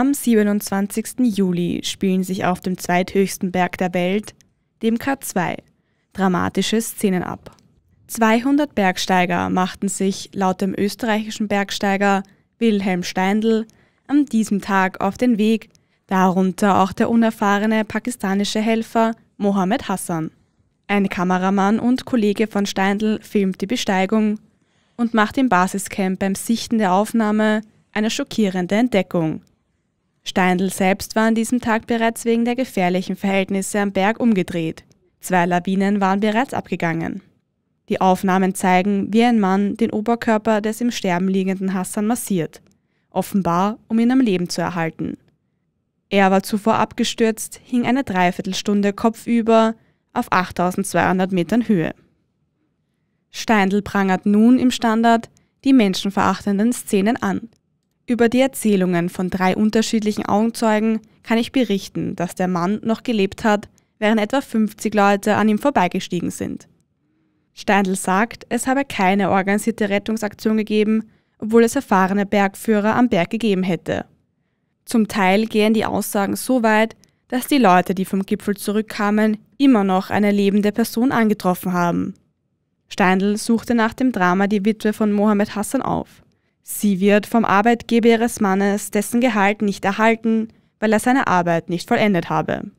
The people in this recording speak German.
Am 27. Juli spielen sich auf dem zweithöchsten Berg der Welt, dem K2, dramatische Szenen ab. 200 Bergsteiger machten sich laut dem österreichischen Bergsteiger Wilhelm Steindl an diesem Tag auf den Weg, darunter auch der unerfahrene pakistanische Helfer Mohammed Hassan. Ein Kameramann und Kollege von Steindl filmt die Besteigung und macht im Basiscamp beim Sichten der Aufnahme eine schockierende Entdeckung. Steindl selbst war an diesem Tag bereits wegen der gefährlichen Verhältnisse am Berg umgedreht. Zwei Lawinen waren bereits abgegangen. Die Aufnahmen zeigen, wie ein Mann den Oberkörper des im Sterben liegenden Hassan massiert, offenbar um ihn am Leben zu erhalten. Er war zuvor abgestürzt, hing eine Dreiviertelstunde kopfüber auf 8200 Metern Höhe. Steindl prangert nun im Standard die menschenverachtenden Szenen an, über die Erzählungen von drei unterschiedlichen Augenzeugen kann ich berichten, dass der Mann noch gelebt hat, während etwa 50 Leute an ihm vorbeigestiegen sind. Steindl sagt, es habe keine organisierte Rettungsaktion gegeben, obwohl es erfahrene Bergführer am Berg gegeben hätte. Zum Teil gehen die Aussagen so weit, dass die Leute, die vom Gipfel zurückkamen, immer noch eine lebende Person angetroffen haben. Steindl suchte nach dem Drama die Witwe von Mohammed Hassan auf. Sie wird vom Arbeitgeber ihres Mannes dessen Gehalt nicht erhalten, weil er seine Arbeit nicht vollendet habe.